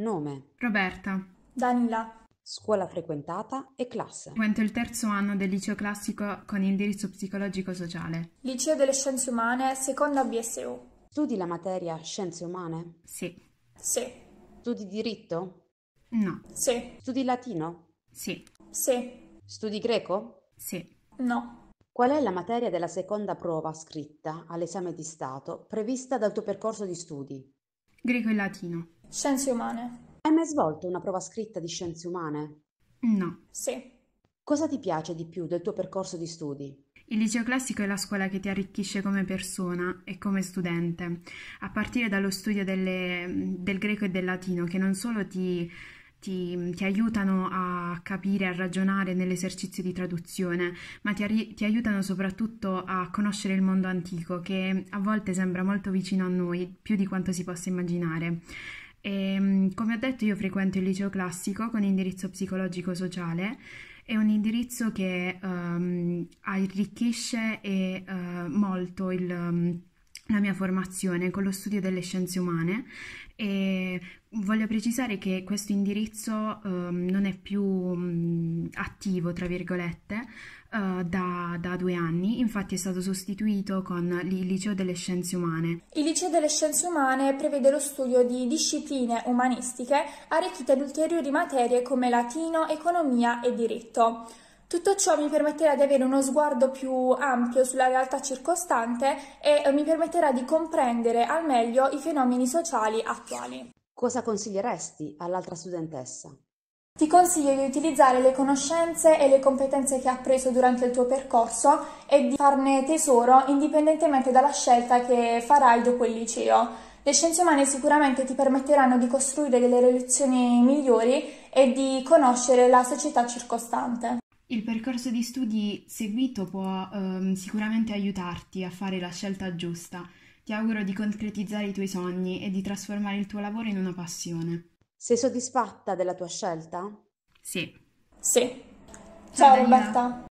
Nome. Roberta. Danila. Scuola frequentata e classe. Frequento il terzo anno del liceo classico con indirizzo psicologico-sociale. Liceo delle scienze umane, seconda BSU. Studi la materia scienze umane? Sì. Sì. Studi diritto? No. Sì. Studi latino? Sì. Sì. Studi greco? Sì. No. Qual è la materia della seconda prova scritta all'esame di Stato prevista dal tuo percorso di studi? Greco e latino. Scienze umane. Hai mai svolto una prova scritta di scienze umane? No. Sì. Cosa ti piace di più del tuo percorso di studi? Il liceo classico è la scuola che ti arricchisce come persona e come studente, a partire dallo studio delle, del greco e del latino, che non solo ti, ti, ti aiutano a capire, a ragionare nell'esercizio di traduzione, ma ti, ti aiutano soprattutto a conoscere il mondo antico, che a volte sembra molto vicino a noi, più di quanto si possa immaginare. E, ehm, come ho detto io frequento il liceo classico con indirizzo psicologico-sociale, è un indirizzo che um, arricchisce e, uh, molto il, um, la mia formazione con lo studio delle scienze umane e voglio precisare che questo indirizzo um, non è più attivo, tra virgolette, uh, da, da, due anni, infatti è stato sostituito con il Liceo delle Scienze Umane. Il Liceo delle Scienze Umane prevede lo studio di discipline umanistiche arricchite di ulteriori materie come latino, economia e diritto. Tutto ciò mi permetterà di avere uno sguardo più ampio sulla realtà circostante e mi permetterà di comprendere al meglio i fenomeni sociali attuali. Cosa consiglieresti all'altra studentessa? Ti consiglio di utilizzare le conoscenze e le competenze che hai appreso durante il tuo percorso e di farne tesoro indipendentemente dalla scelta che farai dopo il liceo. Le scienze umane sicuramente ti permetteranno di costruire delle relazioni migliori e di conoscere la società circostante. Il percorso di studi seguito può ehm, sicuramente aiutarti a fare la scelta giusta. Ti auguro di concretizzare i tuoi sogni e di trasformare il tuo lavoro in una passione. Sei soddisfatta della tua scelta? Sì. Sì. Ciao Roberta.